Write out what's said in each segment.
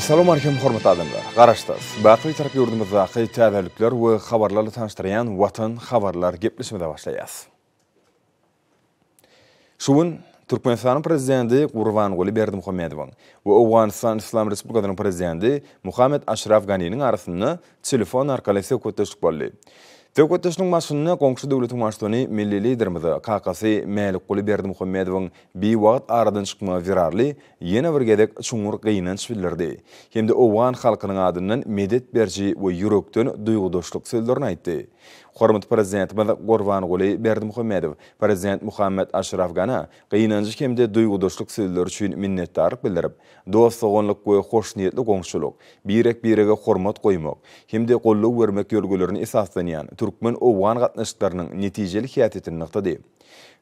assalomu alaykum hurmatli adamlar qarashsiz baqiy taraf yurdimizda qaytadaliklar va xabarlarni tanishtirgan vatan xabarlar gaplashimida boshlaymiz shuvin turkmaniston prezidenti gurbanguli berdimuhamedov va afg'oniston islom respublikasining prezidenti muhammad ashraf ganiyning arasini telefon orqali suhbatlashib bo'ldi Töwkötdüşnüň maşynyna goňşy döwletiň maşyny milli liderimiz KKC Mälik Quly berdi Muhammedowyň biwagt aradan çykma wirarly ýene bir gedek çuňur gynan süýlerdi. Hemde Owgan halkynyň adyndan medet berji we ýürekden duýgudoşluk söýlerini aýtdy. Hormat prezident Mada Gorvan Guli Berdi Muhammedov, prezident Muhammed Ashraf Gana, hemde kemde dostluk sildir üçün minnettarlyk bildirip, dostlugonlyk we hoşniyetli gönçüluk, birek birege hormat goýmak, hemde gollaw bermek ýörgülerini esaslanyan türkmen owgan gatnaşyklarynyň netijeli hiyatyny nykdady.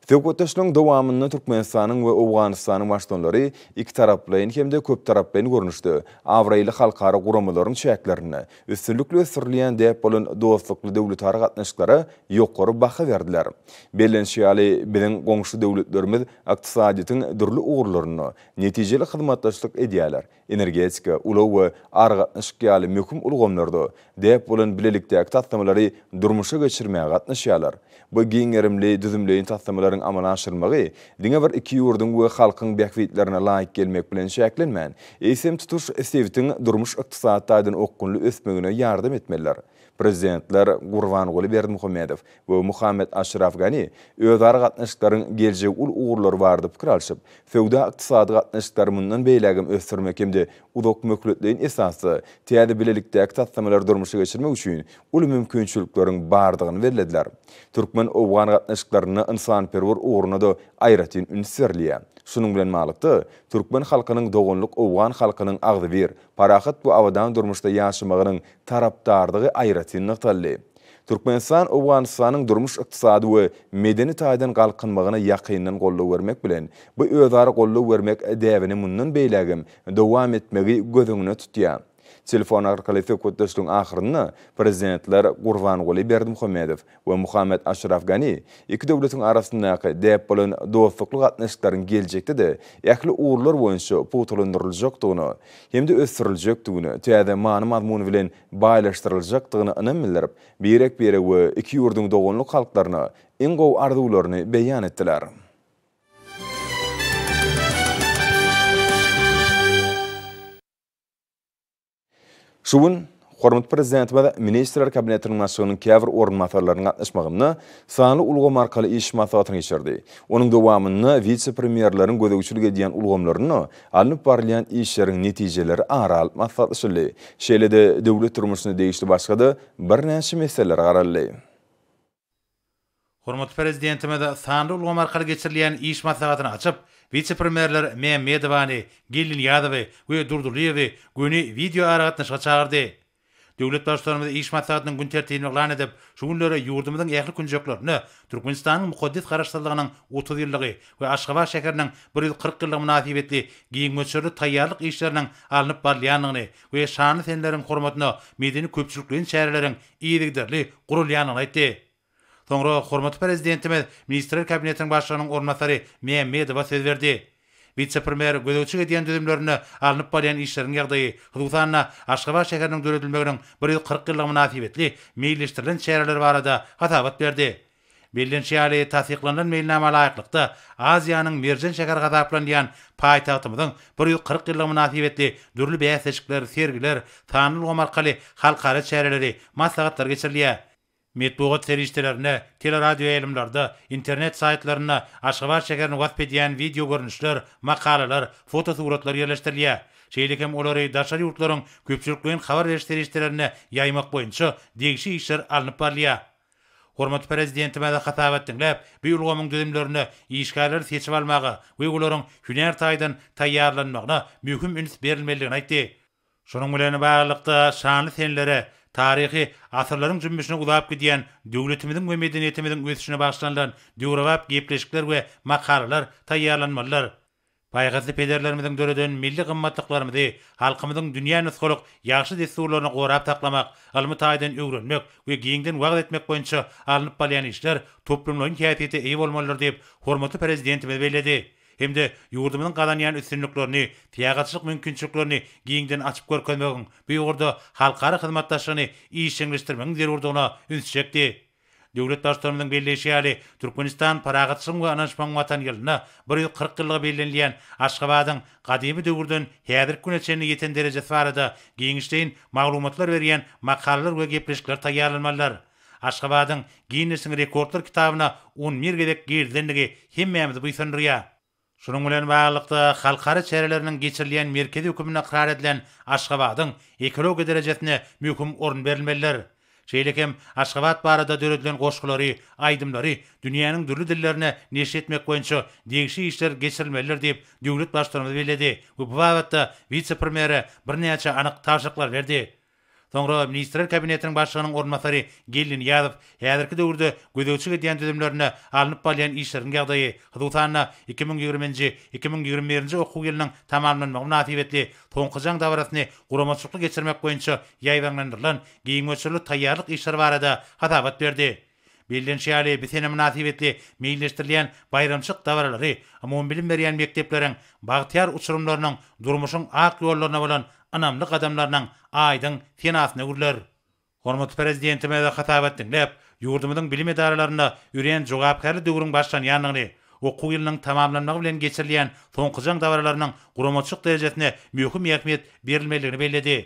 Tökötöşlüň dowamyny Türkmenistanyň we Awganystanyň maşdanlary iki taraply hem de köp taraply görnüşdi. Awraýly halkara guramalaryň şäklerini üstünlikli sürleýän diýip bolan dowlatly döwletlere gatnaşyklary ýokary baha berdiler. Belenşi ýaly bilen goňşy döwletlerimiz aktsadyň durly ugurlaryny, netijeli hyzmatdaşlyk ideýalar, energetika, ulaw we arga şäkli möhüm ulgamlardy diýip bolan bilelikde aktatmalary durmuşa geçirmäge gatnaşýarlar. Bu giňerimli düzümli tatdamalary ýurdun amalaşyrmagy diňe bir iki ýurdun we halkyň bekwitlerine laýyk gelmek bilen şäklenmän. Esem tutuş sewtiň durmuş ykdysadyň okunly ösmegine ýardam etmeler. prezidentler Gurvan Goli Berdimuhamedov ve Muhammed Ashraf Gani öz ara gatnaşıkların gelecek ul uğurlar vardı pikir alışıp, fevda iktisadi gatnaşıkları mundan beylagim östürmek hemde udok möklütlüğün esası tiyade bilelikte aktatlamalar durmuşa geçirmek üçün ul mümkünçülüklerin bağırdığını verlediler. Türkmen oğan gatnaşıklarını insan perver uğruna da ayratin ünsirliye. Sunun bilen maalıkta, Türkmen halkının doğunluk uvan halkının ağdı bir, bu avadan durmuşta yaşamağının taraptardığı ayratin nıhtalli. Türkmenistan Uganistan'ın durmuş iktisadı ve medeni taiden kalkınmağına yakinin kollu vermek bilen, bu ödara kollu vermek dəvini münnen beylagim, dovam etmegi gözününü tutuyan. Telefon arkali fikut dastun ahirinna prezidentler Gurban Guli Berdi Muhammedow we Muhammed Ashraf Gani iki dobletun arasyndaky dep bolan dofukluq atnesklarin geljekde de ekli uurlar boýunça hemdi össirul joktuunu täze maana madmoon vilin baylaştirul joktuunu anam millarib birek birek birek birek birek birek birek birek birek Şuwun Hormat Prezident we Ministerler Kabinetiniň Kevr käbir ornmatarlaryň gatnaşmagyny sanly ulgam arkaly iş maslahatyny geçirdi. Onuň dowamyny vice premierleriň gödegçilik Diyan ulgamlaryny alnyp barlayan işleriň netijeleri ara alyp maslahatlaşyldy. de döwlet durmuşyny degişli başgada bir näçe meseleler garaldy. Hormat Prezidentimizde sanly ulgam arkaly geçirilýän iş maslahatyny açyp, vicepremierler Mehmet Medvani, Gelin Yadavi we Durduliyevi güni video aragatna çağırdı. Döwlet başçylarymyz iş maksatynyň gün tertibini ýalan edip, şu günlere ýurdumyzyň ähli künjeklerini, Türkmenistanyň mukaddes garaşdyrlygynyň 30 ýyllygy we Aşgabat şäheriniň 140 ýyllyk munasibetli giň möçürli taýýarlyk işleriniň alınıp barlanyny we şany senleriň hormatyna medeni köpçülikliň şäherleriň iýigdirli gurulýanyny Soňra hormat prezidentime ministrler kabinetiniň başlygynyň ornatary Mehmedowa söz berdi. Vitsepremier gödöçü gediyen dödümlörünü alınıp bariyan işlerin yağdayı, hızuzanına Aşkabar şehrinin dörödülmögünün 1 yıl 40 yılla münasip etli meyilleştirilen şehrler var adı hatavat berdi. Bellin şehrli tasiklanan meylinama layıklıkta Aziyanın mercen şehr gazaplan diyan payitahtımızın 1 yıl 40 yılla münasip etli dürlü beyaz seçikler, sergiler, tanıl omarkali, halkarı şehrleri, maslahatlar geçirliye. Metbogat serişterlerine, teleradio radyo internet saytlarına, aşkabar şekerini vatp ediyen video görünüşler, makaralar, fotosuratlar yerleştirliye. Şeylikem olari daşar yurtların köpçülüklüğün xabar serişterlerine yaymak boyunca deyikşi işler alınıp barliye. Hormat prezidenti mada xatavetdin lep, bi ulgomun dödümlerine iyişkarlar seçim almağa, bi taydan tayyarlanmağına mühüm mükümün mükümün mükümün Şunun mükümün mükümün mükümün mükümün tarihi asırların cümbüşüne uzayıp gidiyen, devletimizin ve medeniyetimizin üyesine başlanılan, devrevap, gepleşikler ve makarlar tayyarlanmalar. Baygazlı pederlerimizin dörödön milli gımmatlıklarımızı, halkımızın dünya nuskoluk, yaxşı desturlarını qorab taklamak, ilmi taydan öğrenmek ve giyindin vaqt etmek boyunca alınıp balayan işler, toplumluğun kiyafiyeti eyv olmalıdır deyip, hormatlı prezidentimiz beledi. hem de yurdumyň galany ýany üstünlüklerini, tiýagatçylyk mümkinçiliklerini giňden açyp görkendigini, bu ýerde halkara hyzmatdaşlygyny iň şeňleşdirmegi zerurdygyna ünsüşekdi. Döwlet daşlarynyň belleşigi ýaly Türkmenistan paragatçym we anaşpan watan ýerine 140 ýyl belleňleýän Aşgabadyň gadymy döwürden häzirki güne çenli ýeten derejede farada giňişdeň maglumatlar berýän makallar we gepleşikler taýarlanmalar. Aşgabadyň giňişiniň rekordlar kitabyna 10 mergedek girdenligi hemmeňizi buýsandyrýar. Şunun bilen baglykda halkara çerelerinin geçirilen merkezi hukumyna karar edilen Aşgabatın ekologiya derejesine mümkin orun berilmeler. Şeýlekem Aşgabat barada döredilen goşgulary, aýdymlary dünýäniň dürli dillerine neşetmek boýunça degişli işler geçirilmeler diýip döwlet başlygy beýledi. Bu wagtda vitse-premiere birnäçe anyk taýşyklar berdi. Sonra Ministrlər Kabinetinin başçısının ordmasarı Gəlin Yadov həzirki dövrdə gözəçilik edən düzümlərini alınıb bağlayan işlərin gəldəyi Xudutanı 2020 2021-ci oxu ilinin tamamlanmaq münasibətli Tonqızan davratını quramaçlıqla keçirmək boyunca yayvanlandırılan geyimçilik təyyarlıq işlər var idi. Hətabət verdi. Bilin şəhəri bir sene münasibətli milliyyətçiliyan bayramçıq davarları, amma bilin məriyan məktəblərin bağtiyar olan anamly gadamlarning aýdyň tenasyny gürler. Hormat prezidentime de hatap etdin, Näp, ýurdumyň bilim edaralaryna ýüren jogapkary döwrüň başlan ýanyny, oku ýylynyň tamamlanmagy bilen geçirilýän soňkyjyň dowralarynyň guramatçylyk derejesine möhüm ýetmet berilmelerini belledi.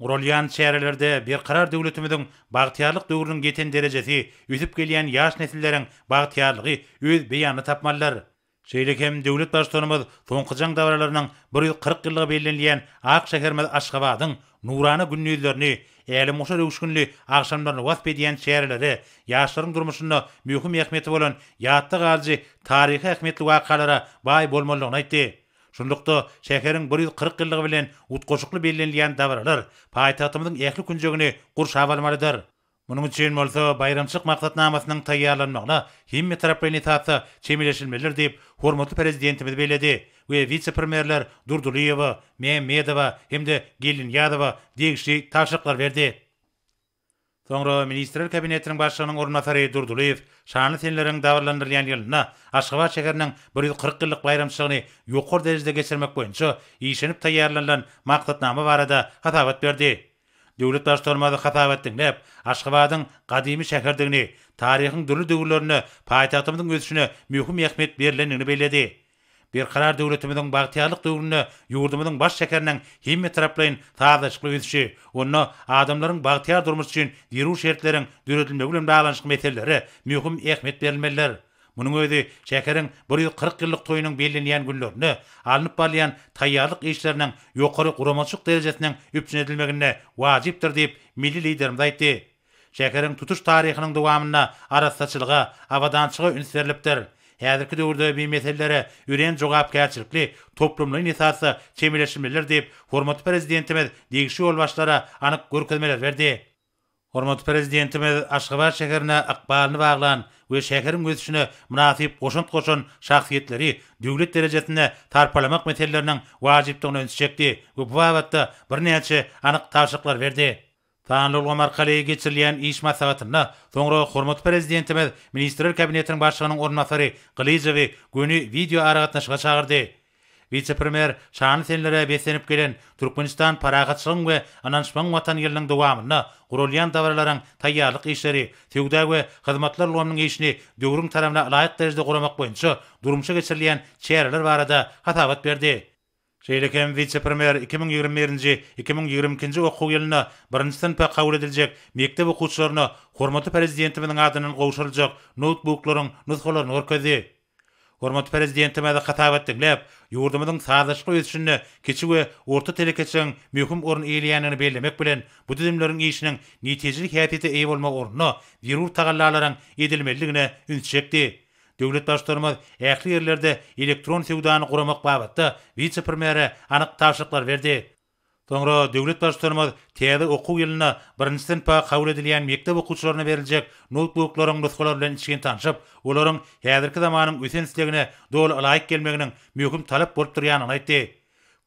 Gurulýan şäherlerde bir karar döwletimiň bagtiýarlyk döwrüniň geten derejesi ýetip gelýän ýaş nesillerin bagtiýarlygy öz beýany tapmalar. Şeýleki hem döwlet başlanymyz soňky jaň dowralarynyň 140 ýyllyga belirlenýän Ak şäherimiz meň Aşgabatyň nurany günnüýlerini, ähli moşa döwüşkünli agşamlaryny wasp edýän şäherleri, ýaşlaryň durmuşyny möhüm ähmiýeti bolan ýatdy garzy taryhy ähmiýetli wakalara baý bolmalygyny aýtdy. Şundukda şäheriň 140 ýyllyga bilen utgoşukly belirlenýän dowralar paýtahtymyň ähli günjögüne gurşawalmalydyr. Munu üçin bolsa bayramçyk maksatnamasynyň taýýarlanmagyna hem metropoliýa taýdan çemeleşilmeler diýip hormatly prezidentimiz beýledi. We vitsepremierler Durdulyewa, Mehmedowa hem de Gelin Yadowa degişli taýşyklar berdi. Soňra ministrler kabinetiniň başlygynyň ornatary Durdulyew şany senleriň daýarlandyrylan ýylyna Aşgabat şäheriniň 140 ýyllyk bayramçylygyny ýokary derejede geçirmek boýunça işenip taýýarlanan maksatnama barada hatabat berdi. Döwlet daşdarmady hatap etdi. Näp? Aşgabadyň gadymy şäherdigini, taryhyň dürli döwürlerini, paýtagtymyň özüşini möhüm ähmiýet berilenini beýledi. Bir karar döwletimiň bagtyarlyk döwrüne ýurdumyň baş şäheriniň hemme taraplaryň taýdaşykly ýetişi, onu adamlaryň bagtyar durmuş üçin diru şertleriň düredilmegi bilen baglanyşyk meteleri möhüm ähmiýet berilmeler. Munun özü şäkerin 140 ýyllyk toýunyň bellenýän günlerini, alınıp barlayan taýyarlyk işleriniň ýokary guramatçylyk derejesiniň üpçün edilmeginde wajypdyr diýip milli liderim daýdy. Şäkerin tutuş taryhynyň dowamyna ara saçylyga, awadançylyga üns Häzirki döwürde bu meselelere ýüren jogap gatçylykly toplumlary nisasy çemileşmeler diýip hormatly prezidentimiz degişi olbashlara başlara anyk görkezmeler berdi. Hormatly prezidentimiz Aşgabat şäherine akbarny baglan we şäherin gözüşine münasip goşunt goşun şahsiýetleri döwlet derejesine tarpalamak meselelerini wajipdigini öňe çekdi we bu wagtda bir näçe anyk taşyklar berdi. Tanlı Omar Arkaliye geçirilen iş masalatını sonra Hormat Prezidentimiz Ministerler Kabinetinin başkanının ornatari Gleyzevi günü video aragatnaşıga çağırdı. Vicepremier Şahan Senlere besenip gelen Türkmenistan paragatçılığın ve ananşman vatan yerlinin devamını Gurulyan davarlaryň taýýarlyk işleri, tewda we hyzmatlar lomunyň işini döwrüň tarapyna laýyk derejede goramak boýunça durumşa geçirilýän çäreler barada hatawat berdi. Şeýlekem vicepremier 2021-nji 2022-nji okuw ýylyna birinji sinpe kabul ediljek mektep okuwçylaryna hormaty prezidentimiň adynyň Hormat prezidenti mäde hatap etdiklep, yurdumyň sazlaşyk ösüşini kiçi we orta telekeçiň möhüm ornyny eýleýänini bellemek bilen bu düzümleriň işiniň netijelik häýatyny eýe bolmak ornyna zerur taýdanlaryň edilmeligine üns çekdi. Döwlet başdarmaz ähli ýerlerde elektron sewdany guramak babatda wiçi primeri anyk taýşyklar berdi. Sonra devlet başlarına tədə oku yılına birinci sınıfa qəbul edilən məktəb oxucularına veriləcək notebookların nüsxələri ilə işin tanışıb, onların həzirki zamanın üsən istəyinə dol alayiq gəlməyinin mühüm tələb olub duruyanını aytdı.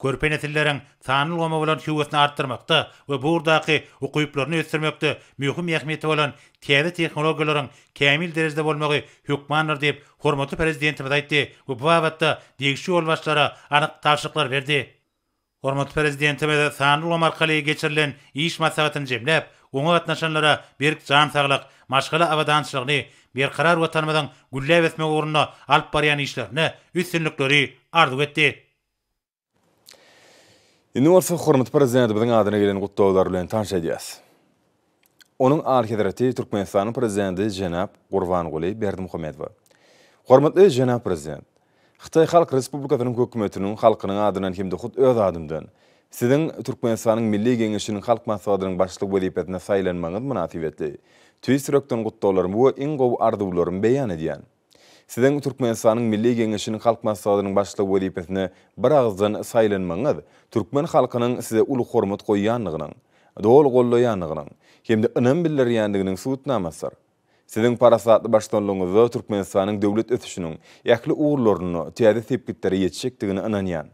Körpənə tillərin sanıl qomovlar şüvəsini artırmaqda və bu ordakı oxuyublarını ötürməkdə mühüm əhəmiyyəti olan tədə texnologiyaların kamil dərəcədə olmağı hökmanlar deyib hörmətli prezidentimiz bu vaxtda yol aniq verdi. Hormat prezidentime de sanul markali geçirilen iş masalatyny jemläp, oňa atnaşanlara berk jan saglyk, maşgala awadançlygyny, bir karar we tanmadan gullap etme ornuna alp baryan işlerini üstünlükleri ardyp etdi. Indi bolsa hormat prezidenti biziň adyna gelen gutlawlar bilen tanış edýäs. Onuň arkadaşy Türkmenistanyň prezidenti Jenap Berdi Berdimuhammedow. Hormatly Jenap prezident, Қытай Халық Республикасының көкіметінің халқының адынан кемді құт өз адымдан. Сіздің Түркменстанның Милли Кенгішінің халқ мәсуадының башылық бөдепетіне сайланмаңыз мұнатип етлі. Түйіс үріктің құттауларым бұғы ең қоу арды бұларым бейян әдіян. Сіздің Түркменстанның Милли Кенгішінің халқ мәсуадының башылық бөдепетіне бір ағыздан сайланмаңыз. Түркмен халқының сізі ұлы қормыт қойянығының, доғыл қолы янығының, кемді ұным білдір яндығының сұғытына мәсір. Sizin parasatlı başdanlığınızı Türkmenistan'ın devlet ötüşünün yakli uğurlarını tiyade sepkitleri yetişektiğini ananyan.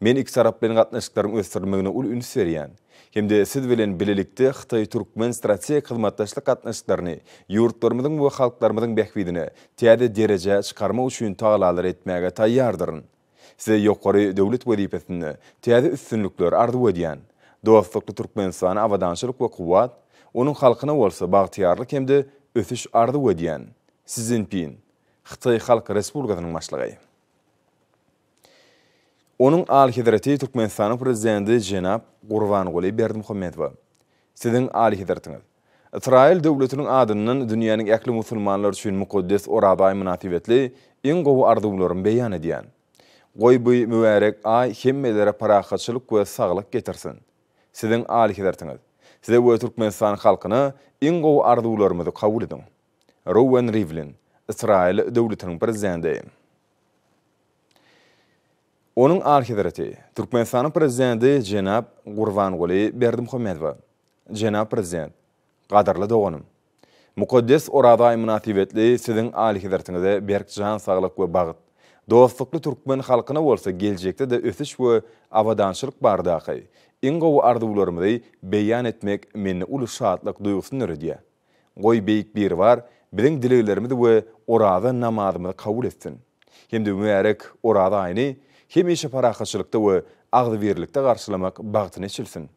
Men ik taraplen gatnaşıkların östürmegine ul ünüs veriyan. Hemde siz bilen bilelikte Xitay Türkmen strategik xizmatdaşlyk gatnaşıklaryny ýurtlarymyzyň we halklarymyzyň behwidini täze derejä çykarma üçin taýlalar etmäge taýýardyryn. Size ýokary döwlet wezipetini täze üstünlükler ardy wedýän. Dostlukly Türkmen sany awadanşyk we kuwat, onuň halkyna bolsa bagtyarlyk hemde ötüş ardı ödeyen sizin pin Xitay Xalq Respublikasynyň başlygy. Onuň Ali Hidrati Türkmenistanyň prezidenti Jenap Gurbanguly Berdimuhammedow. Sizin Ali Hidratyňyz. Israýil döwletiniň adynyň dünýäniň ähli musulmanlar üçin mukaddes oraýy manatiwetli iň gowy ardy bolaryn beýan edýän. Goý bu müwärek aý hemmelere parahatçylyk we saglyk getirsin. Sizin Ali Hidratyňyz. Size bu Türkmenistan halkını in gow arzularymyzy kabul edin. Rowan Rivlin, Israel döwletiniň prezidenti. Onun arhidrati Türkmenistanyň prezidenti Jenap Gurbanguly Berdimhamedow. Jenap prezident, gadarly dogonum. Mukaddes orada imunatibetli sizin alihidratinize berk can sağlık ve bağıt. Dostluklu Türkmen halkına olsa gelecekte de ötüş ve avadanşılık bardağı. ingow arzularymyzy beyan etmek meni uly şadlyk duýgusyny öredýär. Қой beyik bir var, biziň dileklerimizi we oraza namazymyzy kabul etsin. Hemde mübarek oraza aýny hemişe parahaçylykda we agdyberlikde garşylamak bagtyna içilsin.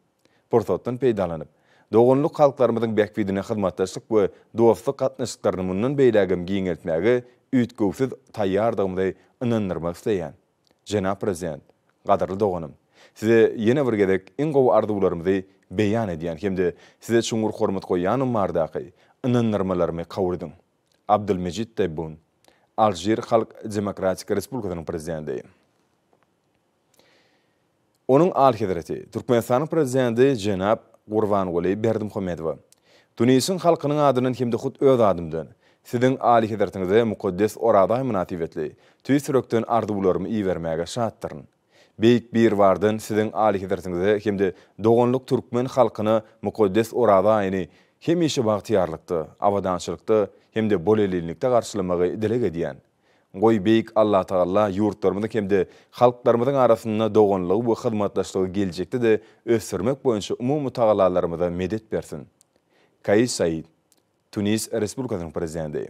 Borsatdan peýdalanyp Doğunluk halklarımızın bekvidine hizmetdaşlyk we dostluk gatnaşyklaryny mundan beýlägim size yeni bir gerek en gowu beýan edýän hemde size çuňur hormat goýanym mardaky inen normalarymy kawurdym. Abdulmejid Tebun Aljir Halk Demokratik Respublikasynyň prezidenti. Onuň al hyzraty Türkmenistanyň prezidenti Jenap Gurban Goly Berdim Hometow. Tunisiň halkynyň adynyň hemde hut öz adymdan Sizin ali hedertiňizde mukaddes oradaýmyna tiwetli. Tüýsürekden ardy bularmy iwermäge şatdyryn. beýik bir wardan siziň aly hyzratyňyzy hemde dogonlyk türkmen halkyny mukaddes orada ýani hemişe bagtiýarlykda, awadançylykda hemde bolelilikde garşylamagy dilege diýen. Goý beýik Allah taala ýurtlarymyzda hemde halklarymyzyň arasynda dogonlyk we hyzmatdaşlyk geljekde de ösürmek boýunça umumy taýlanlarymyza medet bersin. Kayy Said, Tunis Respublikasynyň prezidenti.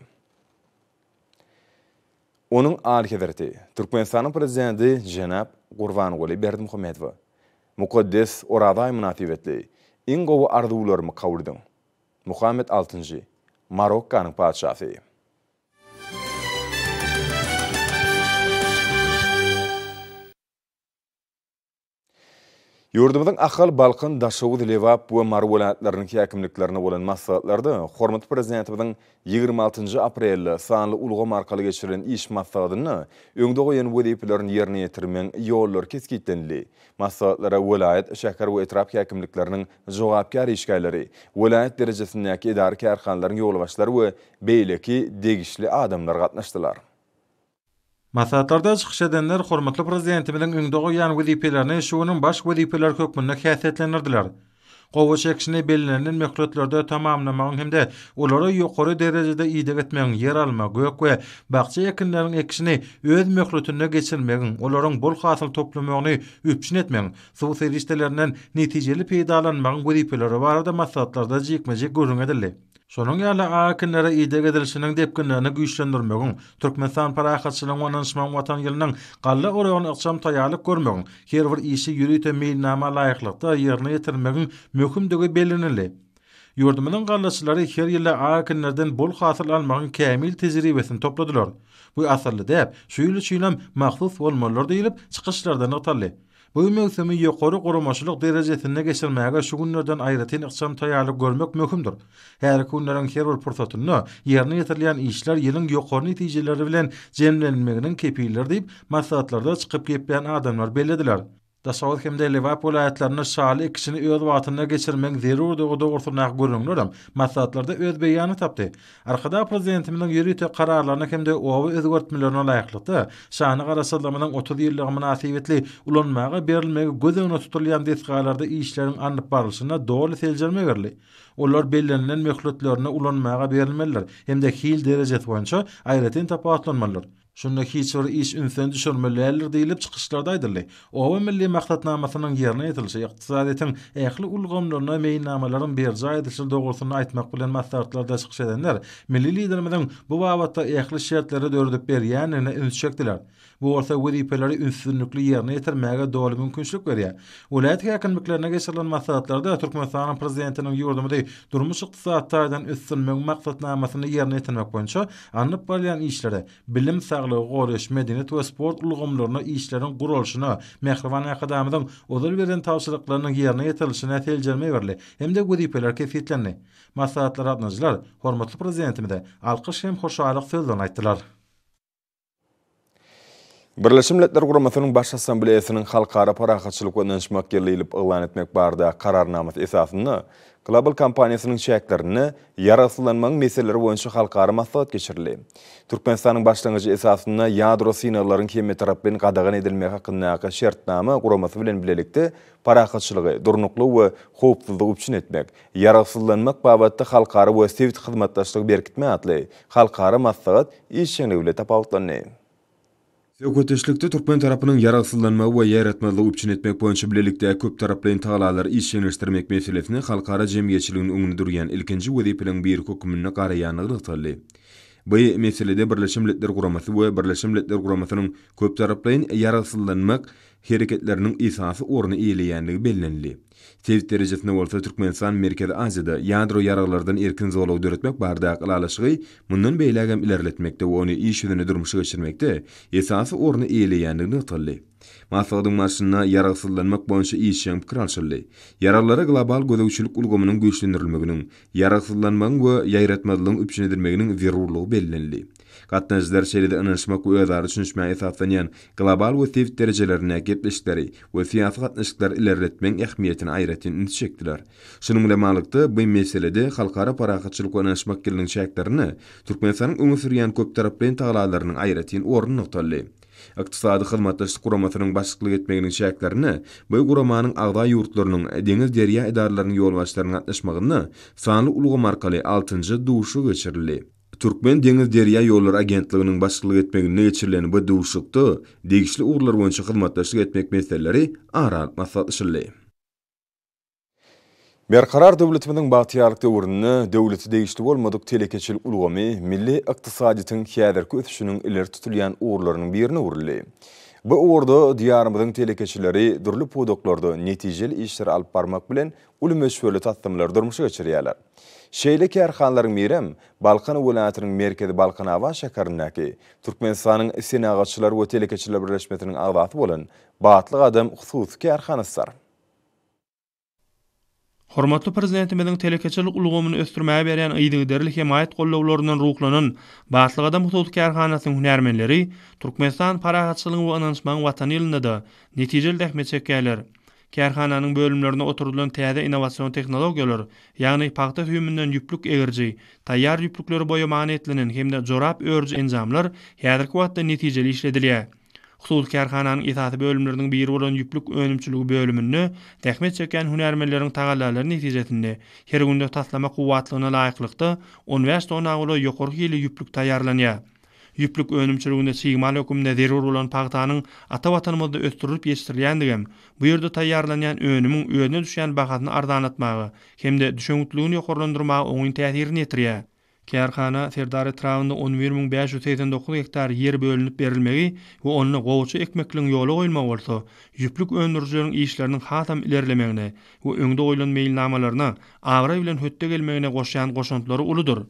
Onun arke verdi, Turkmenistan'ın prezidenti Cenab Gurvan Goli Berdi Muhammedvi. Mukaddes oradai münativetli, ingovu arduğularımı kavurdun. Muhammed 6. Marokka'nın patshafi. Yurdumuzun ahal balqın daşawud lewap we marwulatlarning hakimliklarini bolan maslahatlarda Hormat prezidentining 26-nji aprel ulgo markali geçirilen iş maslahatlarini öngdogo yen wedeplarning yerine yetirmen yollar keskitlendi. Maslahatlara welayat şehkar we etraf hakimliklarning jogapkar işgalleri, welayat derejesindeki idarki arxanlarning yolbaşlary we beyleki degişli adamlar gatnashdylar. Masatlarda çıxış edenler hormatlı prezidentimizin ündoğu yan vizipelerini şuunun baş vizipeler kökmününe kəsətlenirdiler. Qovu çekşini belinlenin mekrutlarda tamamlamağın hemde olara yukarı derecede iyidik etmeğin yer alma, gök ve bakçı ekinlerin ekşini öz mekrutuna geçirmeğin, olaron bol hasıl toplumuğunu üpçün etmeğin, su netijeli neticeli peydalanmağın vizipeleri var masatlarda cikmecik Sonuň ýaly akynlara ýa-da gedilşini depkinlerini güýçlendirmegi, Türkmenistan parahatçylygynyň onansman watan ýylynyň galla oraýan ýaşam taýalyk görmegi, her bir ýeşi ýürüte meýnama laýyklykda ýerine ýetirmegi möhümdigi belinli. Ýurdumyň galdaçylary her ýyly akynlardan bol hasyl almagyň kämil tejribesini topladylar. Bu asyrly dep, şuýly mahsus mahfuz bolmalar diýilip çykyşlardan Bu mevsimi yuqori qurumashlik darajasiga keshirmaga shu kunlardan ayratin iqsam tayyarlab ko'rmoq muhimdir. Har qanday kunlardan ko'ra bir yerni yetirilgan ishlar yilning yuqori natijalari bilen jamlanmagining kepilar deyip, maslahatlarda chiqib kelgan adamlar belgiladilar. da sawat kimde Liverpool aýatlaryna şali kişini öz wagtyna geçirmek zerur diýip dogrusyna gurulmaly öz beýany tapdy. Arkada prezidentimiň ýürite kararlaryna kimde owa özgertmeler bilen laýyklykda, şany garaşdyrmanyň 30 ýyllyk munasibetli ulanmagy berilmegi göz öňünde tutulýan desgalarda işleriň anyp barylmasyna dogry seljerme berli. Olar bellenilen mehlutlaryna ulanmagy berilmeler, hemde hil derejesi boýunça aýratyn tapawutlanmalar. Şunda hiç bir iş ünsen düşürmeleri deyilip çıkışlardaydırlı. O Ova milli maksat namasının yerine yetilse, iktisadiyetin ehli ulgumlarına meyin namaların bir zayi edilse doğrusuna ait çıkış edenler, milli liderimizin bu vavatta ehli şertleri dördük bir yerine ünsü Bu orta vizipeleri ünsünlükli yerine yetirmeyi doğal mümkünçlük veriyy. Ulayet hekimliklerine geçirilin maslatlarda Türkmenistan'ın prezidentinin yurdumu dey durmuş iktisadiyy durmuş iktisadiyy durmuş iktisadiyy durmuş iktisadiyy durmuş iktisadiyy işleri, bilim daglygy goreş medeniýet we sport ulgamlaryna işleriň gurulşyna Mehrwan Akademiýasynyň özel beren tawsylyklaryny ýerine ýetirilşine täljelme hemde Hemde gudipeler kefitlenne. Maslahatlar adnazlar hormatly prezidentimize alqyş hem hoşalyk sözlerini aýtdylar. Birleşim Milletler Guramasının Baş Assambleyesinin halkara parahatçılık ve nönşmak yerliyilip ilan etmek barda kararnamat esasını, Global Kampanyasının çeklerini yaraslanmanın meseleleri boyunca halkara masat geçirli. Türkmenistan'ın başlangıcı esasını yadro sinarların kemi tarafbin qadagan edilmek hakkındaki şertnama Guraması bilen bilelikte parahatçılığı, durnuklu ve hupsuzluğu üçün etmek, yaraslanmak babatda halkara ve sivit hizmetlaştığı berkitme atlay, halkara masalat işçenliyle tapavutlanlayın. Ökötüşlükte Türkmen tarapynyň yaralsyzlanma we ýaratmalyk üçin etmek boýunça bilelikde köp taraply entaglalar iş ýönüşdirmek meselesini halkara jemgyýetçiligini öňüne durýan ilkinji wezipiň bir hökümini garaýany gatnaşdyrdy. Bu meselede Birleşmiş Milletler Guramasy we Birleşmiş Milletler Guramasynyň köp taraply ýaralsyzlanmak hereketleriniň esasy ornuny Sevit derejesinde olsa Türkmenistan Merkezi Aziyada yadro yaralardan erkin zolaw döretmek barda alalyşygy mundan beylagam ilerletmekde we onu iş ýüzüne durmuşa geçirmekde esasy orny eýleýändigini tutly. Maslahatyň maşyna yaralsyzlanmak boýunça iýişem kralşyly. Yaralara global gödäwçilik ulgamynyň güýçlendirilmeginiň, yaralsyzlanmagyň we ýaýratmadylygyň üpjünedirmeginiň zerurlygy gatnaşlar şeride ınanışmak ve özarı çünüşmeye esaslanyan global ve sivit derecelerine gitmişleri ve siyasi gatnaşlar ilerletmen ehmiyetini ayretin ünitecektiler. Şunun malikta, bu meselede halkara parakatçılık ve ınanışmak gelinin şeklerini Türkmenistan'ın ünü sürüyen taqlalarinin taraplayan tağlalarının ayretin oranı noktalli. Iqtisadi xizmatlaşdy guramasynyň başlyklyk etmeginiň şäklerini, bu guramanyň agda ýurtlarynyň deňiz derýa edarlarynyň ýol başlaryny atlaşmagyny, sanly ulugy markaly 6-njy duşu geçirildi. Türkmen Deniz Derya Yollar Agentliginiň başçylyk etmeginde geçirilen bu duşukda degişli uğurlar boýunça hyzmatdaşlyk etmek meseleleri ara masalyşly. Berkarar döwletiniň batyarlykda urunyny, döwleti degişli bolmadyk telekeçil ulgamy, milli ykdysadyň häzirki ötüşüniň iler tutulýan uğurlarynyň birini urly. Bu uğurda diýarymyzyň telekeçileri durly podoklarda netijeli işler alyp barmak bilen ulumy şöhlet atdymlar durmuşa geçirýärler. Şeýle kärhanlary merem Balkan welatynyň merkezi Balkan awa şäkerindäki Türkmenistanyň Senagatçylar we Telekeçiler birleşmesiniň agzaty bolan Baatlyk adam hususy kärhanasyr. Hormatly prezidentimiziň telekeçilik ulugamyny ösdürmäge berýän ýygy derlik himayat gollawlarynyň ruhlanyn Baatlyk adam hususy kärhanasynyň hünärmenleri Türkmenistan parahatçylygy we ananşmagyň watan ýylynda netijeli rahmet çekýärler. kärhananyň bölümlerine oturdulan täze innovasion technologiýalar, ýagny paxta hüýümünden ýüplük egirji, taýýar ýüplükleri boýa manetlenen hemde jorap örji enzamlar häzirki wagtda netijeli işledilýär. Xutul kärhananyň itaty bölümleriniň biri bolan ýüplük önümçiligi bölümini tähmet çeken hünärmenleriň tagallalary netijesinde her günde taslama quwwatlygyna laýyklykda 15 tonna ulu ýokary ýyly ýüplük taýýarlanýar. yüplük önümçülüğüne sigmal okum nedir olan paqtanın ata vatanımızda östürülüp yetiştirilen Bu yerde tayyarlanan önümün önüne düşen baqatını ardan atmağı, hem de düşünütlüğünü yokorlandırmağı onun tehirini etiriyor. Kerkhana Serdari Travında 11589 hektar yer bölünüp berilmegi we onu gowçu ekmekliň ýoly goýulma bolsa, yüplük öndürjüleriň işleriniň hatam ilerlemegine we öňde goýulan meýil namalaryna awra bilen hötde goşýan uludur.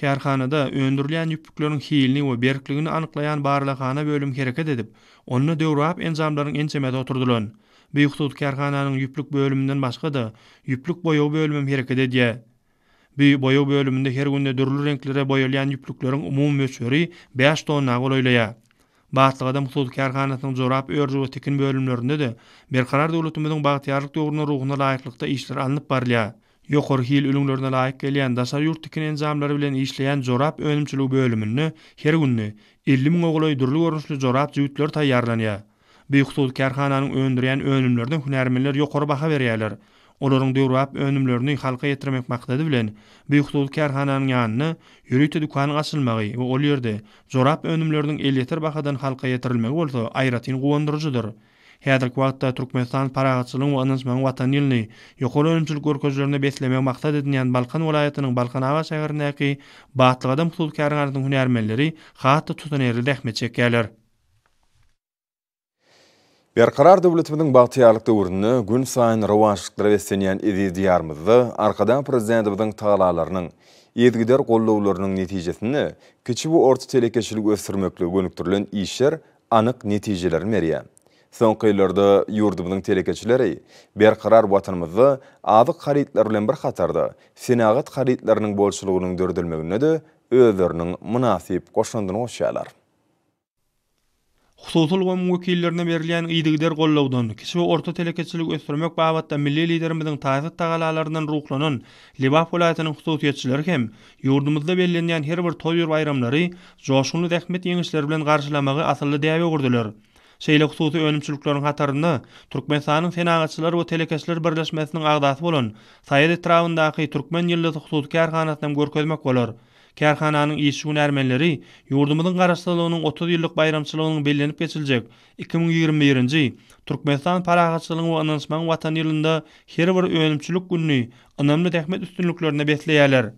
kärhanada öndürilen yüpüklörün hiilini ve berkligini barla xana bölüm hareket edip, onunla devrap enzamların ençemede oturdulun. Büyüktuğut kärhananın yüplük bölümünden başka da yüplük boyu bölümüm hareket ediyye. Bu boyu bölümünde her günde dürlü renklere boyalayan yüplüklörün umum mösveri 5 tonna goloylaya. Bahtlıqada mutlulut kärhanatın zorap örgü ve tekin bölümlerinde de berkarar devletimizin bahtiyarlık doğruna ruhuna layıklıkta işler alınıp barlaya. Yoxor hil ülünglörüne layık gelyen dasar yurttikin enzamları bilen işleyen zorap önümçülü bölümünü her günnü 50 min oğuloy dürlü görünüşlü zorap cüvütlör tayyarlanıya. Büyüksuz kerhananın öndüriyen önümlörden hünermenler yokor baha veriyalar. Olorun dövrap önümlörünü halka yetirmek maqtadı bilen, Büyüksuz kerhananın yanını yürüytü dükkanın asılmağı ve ol yerde zorap önümlörünün elyetir baxadan halka yetirilmeği olsa ayratin guvandırıcıdır. Hädir wagtda Türkmenistan paragatçylygyň we anansmanyň watan ýylyny ýokary ölümçül gorkojlaryna beslemek maksady edilen Balkan welaýatynyň Balkan hawa şäherindäki batly adam hukuklary ardyň hünärmenleri hatda tutan ýerde rahmet çekýärler. Bir karar döwletiniň bagtyarlykda urunny gün saýyn rowançlyklara beslenýän edi arkadan prezidentiň taýlanlarynyň ýetgider gollawlarynyň netijesini kiçi we orta telekeşilik ösürmekli gönükdirilen işler anyk netijeler berýär. Son kıyılarda yurdumunun telekeçileri, berkarar vatanımızda adık haritler bir хатарды sinagat haritlerinin bolçuluğunun dördülmeğine de özlerinin münasip koşundunu hoşyalar. Xususul gom wekillerine berilen ýygyder gollawdan, kiçi we orta telekeçilik ösürmek babatda milli liderimiziň taýsy tagalalarynyň ruhlanyn, Libap welaýatynyň hususiýetçileri hem ýurdumyzda her bir toýur bayramlary joşgunly rahmet ýeňişleri bilen garşylamagy asyly däwe şeýle hususy önümçülükleriň hatarynda Türkmenistanyň senagatçylar we telekeçler birleşmesiniň agdasy bolan Saýet Trawundaky Türkmen ýylly hususy kärhanasyna görkezmek bolar. Kärhananyň işçi günärmenleri ýurdumyň garaşdalygynyň 30 ýyllyk bayramçylygynyň bellenip geçiljek. 2021-nji Türkmenistan paragatçylygyny we anansman watan ýylynda her bir önümçülük günni önemli rahmet üstünliklerine besleýärler.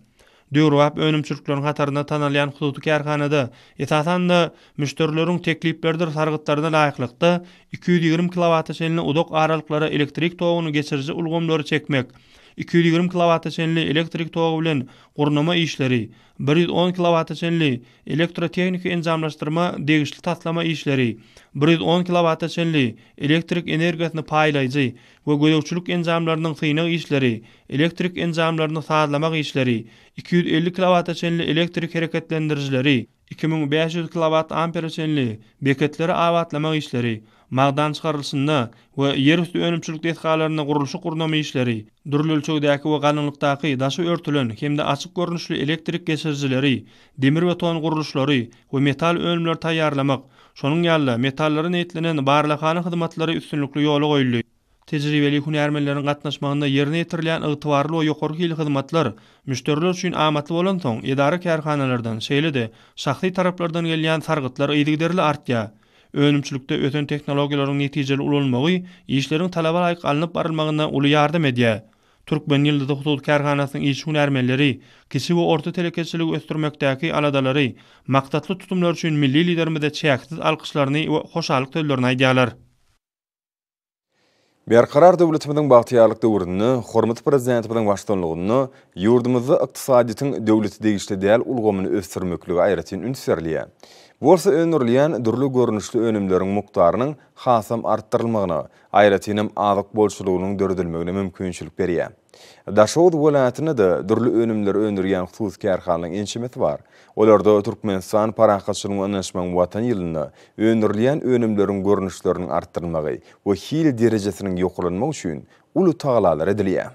Dürwap önüm çürklörün hatarına tanalyan hudutu kerhanada. Esasan da müşterilerin teklifberdir sargıtlarına 220 kW şelini udok aralıklara elektrik toğunu geçirici ulgamlary çekmek. 220 kWh çenli elektrik togu bilen gurnama işleri, 110 kWh çenli elektrotehnika enzamlaştırma degişli tatlama işleri, 110 kWh çenli elektrik energiyatını paylayıcı ve gödökçülük enzamlarının sıyna işleri, elektrik enzamlarını sağlamak işleri, 250 kWh çenli elektrik hareketlendiricileri, 2500 kWh çenli beketleri avatlama işleri, Magdan çıkarılsınna we yer üstü önümçülük detxalarynyň gurulşy gurnamy işleri, durul ölçüdäki we qanunlykdaky daşy örtülen hemde açyk görnüşli elektrik geçirijileri, demir we ton gurulşlary we metal önümler taýýarlamak, şonun ýaly metallaryň etlinin barla xana hyzmatlary üstünlikli ýoly goýuldy. Tejribeli hunärmenleriň gatnaşmagynda ýerine ýetirilen ygtybarly we ýokary hili hyzmatlar müşterilär üçin amatly bolan soň edarä kärhanalardan, de şahsy taraplardan gelýän sargytlar ýygdyrly artya. önümçülükte ötön teknologiyaların neticeli ulanmağı, işlerin talaba layık alınıp barılmağına ulu yardım ediyye. Türkmen ýylda hutul karhanasynyň iş hunarmenleri, kişi we orta telekeçilik ösdürmekdäki aladalary maqtatly tutumlar üçin milli liderimizde çäksiz alqışlaryny we hoşallyk töllerini aýdýarlar. Berkarar döwletimiziň bagtyarlyk döwründe, hormatly prezidentimiziň başlanlygyny, ýurdumyzy ykdysadyň döwletdeki işle däl ulgamyny ösdürmekligi aýratyn ünsürliýär. Borsa önürlüyen dürlü görünüşlü önümlerin muktarının hasam arttırılmağına, ayrıtinim azıq bolçuluğunun dördülmeğine mümkünçülük beriye. Daşoğud volatini de dürlü önümler önürlüyen xsuz kerkarlın enşimeti var. Olarda Türkmenistan parakasçılığın anlaşman vatan yılını önürlüyen önümlerin görünüşlerinin arttırılmağı ve hil derecesinin yokulunmağı üçün ulu tağlalar ediliyye.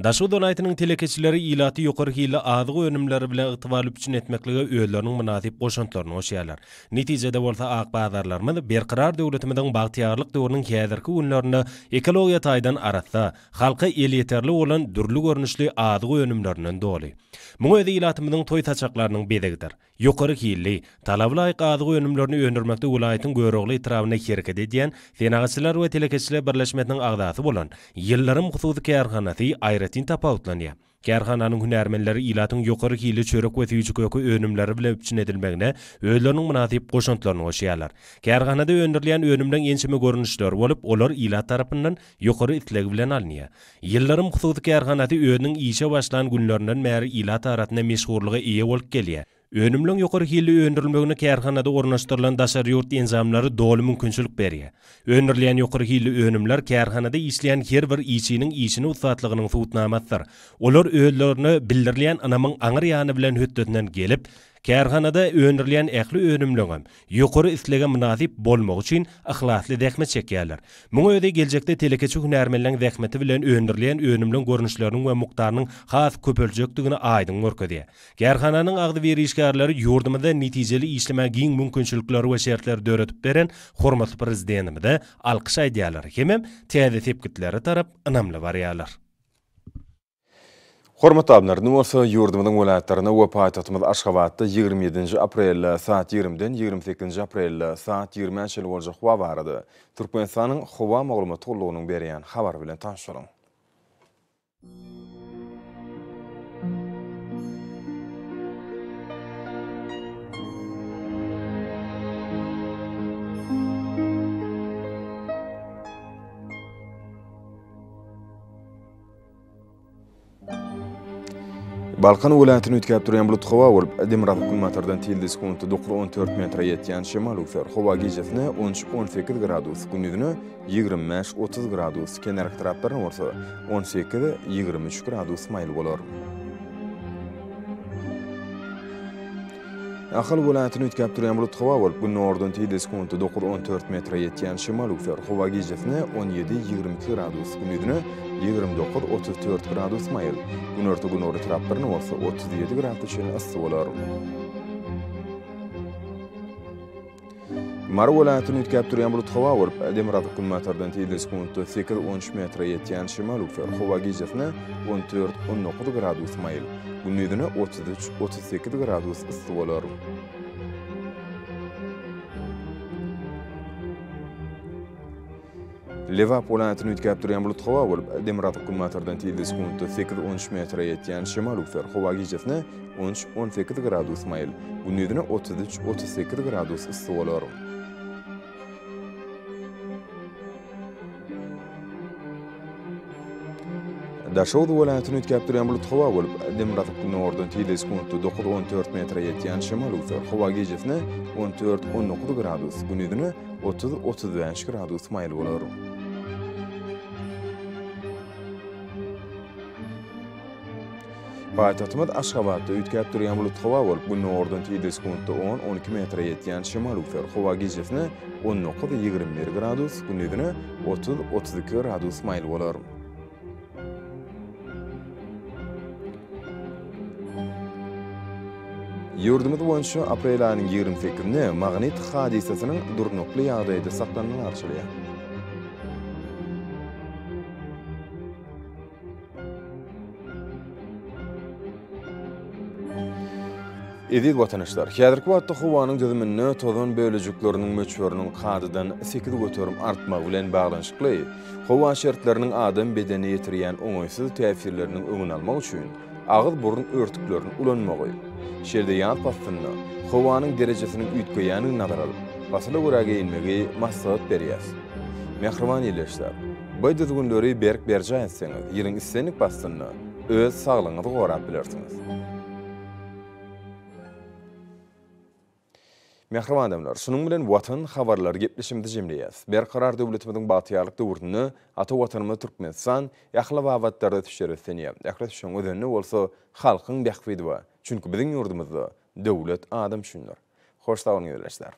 Daşu dolaytynyň telekeçileri ýylaty ýokary hili adyg önümleri bilen ýetiwalyp üçin etmekligi öýlerini munadip goşantlaryny oşýarlar. Netijede bolsa ak bazarlar berqarar döwletimiň bagtiýarlyk döwrüniň häzirki günlerini ekologiýa taýdan aratsa, halky el ýeterli bolan durly görnüşli adyg önümlerinden doly. Muňa öýde ilatymyň toý taçaklarynyň bedegidir. Ýokary hili talaply ak adyg önümlerini öndürmekde ulaýatyň göwrogly etrawyna kerki diýen fenagçylar we telekeçiler birleşmesiniň agdasy bolan ýyllaryň hususy kärhanaty aýry ләззәтин тапаутланья. Кәрхананың һөнәрмәнләре илатың юқары киле чөрек вә көкө өнімләре белән үчен эдилмәгенә мұнатып мөнасип кошонтларын ошыялар. Кәрханада өндүрелгән өнімнең енчиме көрүнүшләре болып, олар илат тарапынан юқары итлек белән алыния. Елларым хусусы кәрханаты өйнең ише башланган гүннәреннән мәри илат таратына мәшһурлыгы ие болып келия. Önümlüň ýokary hili öndürilmegini kärhanada ornaşdyrylan daşary ýurt enzamlary doly mümkinçilik berýär. Öndürilýän ýokary hili önümler kärhanada işleýän her bir içiniň içini utatlygynyň subutnamasydyr. Olar öýlerini bildirilýän anamyň aňyr ýany bilen hötdetinden gelip, Kerhanada önürleyen ähli önümlüğüm yuqurı islege münazip bolmaq üçin ixlasly dehme çekýärler. Bu ýerde geljekde telekeçi hünärmenleriň dehmeti bilen önürleyen önümlüň görnüşleriniň we muqtarynyň has köpüljekdigini aýdyň görkedi. Kerhananyň agdy weri işgärleri ýurdumda netijeli işleme giň mümkinçilikleri we şertleri döretip beren hormatly prezidentimiz alqış aýdýarlar. Kemem täze tepkitleri tarap inamly barýarlar. Hormat abner, nu olsa yurdumyň welaýatlaryna we paýtagymyz Aşgabatda 27 aprel saat 20-den 28 aprel saat 20-nji boljak howa barady. Türkmenistanyň howa maglumaty gollugynyň beriyan xabar bilen tanyşylyň. Balkan viloyatini o'tkazib turgan bulutxova bo'lib dimrab kunmatirdan tiyildi sekundi to'qqiz o'n to'rt metra yetgan shimoliy ferxova gijatni o'n uch o'n sakkiz gradus kunduzini yigirma uch o'ttiz gradus kenarik traplarni o'rsa o'n sakkiz yigirma uch gradus Mail bo'lar Axil viloyatini o'tkazib turgan bulut havo bo'lib, kun ordinti deskonti 9-14 metr yetgan shimol ufer havo gijefni 17-22 gradus, kunidini 29-34 gradus mayl. Kun orta kun ori trappirni bo'lsa 37 gradus issiq bo'lar. Marv viloyatini yutkab turgan bulut havo o'rib demrad qummatordan teylis punto sekil 13 metr yetgan shimal ufer havo gijatni 14-19 gradus mayl. Bunnidini 33-38 gradus issiq bo'lar. Levap viloyatini yutkab turgan bulut havo bo'lib, demrat qummatordan teyli sekunda 8-13 metr yetgan shimol ufer havo gijatni 13-18 gradus mayl. Bunnidini 33-38 gradus issiq bo'lar. Daşawdy welaýatyny ýetgäp durýan bu tutgawa bolup, demiratyp günü ordan tiýdes gunty 9-14 metr ýetýän şemal uzak howa gejesine 14-19 gradus, günüdünü 30-35 gradus maýyl bolar. Paýtatmat Aşgabatda ýetgäp durýan bu tutgawa bolup, günü ordan tiýdes gunty 10-12 metr ýetýän şemal uzak howa gejesine 19-21 gradus, günüdünü 30-32 gradus maýyl bolar. Yurdumuz boyunca aprel ayının 28-ni magnit hadisesinin durnuklu yağdaydı saklanan arşılıya. Edil vatanışlar, kiyadirki vatda huvanın gizminni tozun bölücüklörünün möçörünün qadıdan 8 götörüm artma ulen bağlanışqlı, huva şertlerinin adam bedeni yetiriyen onoysuz təfirlerinin ömün almaq üçün, ağız burun örtüklörün ulanmaq üçün. şerde yan pastynna howanyň derejesini ýetgeýäni nazar alyp, basyna gura geýilmegi maslahat berýär. Mehriman ýeleşler. Bu düzgünleri berk berjäňseňiz, ýeriň isenik pastynna öz saglygyňyzy gorap bilersiňiz. Mehriman adamlar, şunun bilen watan habarlar gepleşimde jemleýäs. Berkarar döwletimiziň batyarlyk döwründe ata watanymy Türkmenistan ýaklaw awatlarda düşýär seni. Ýaklaw şoň özünni bolsa halkyň bäkwidi Çünkü bizim yurdumuzda devlet adam şunlar. Hoşçakalın yürürler.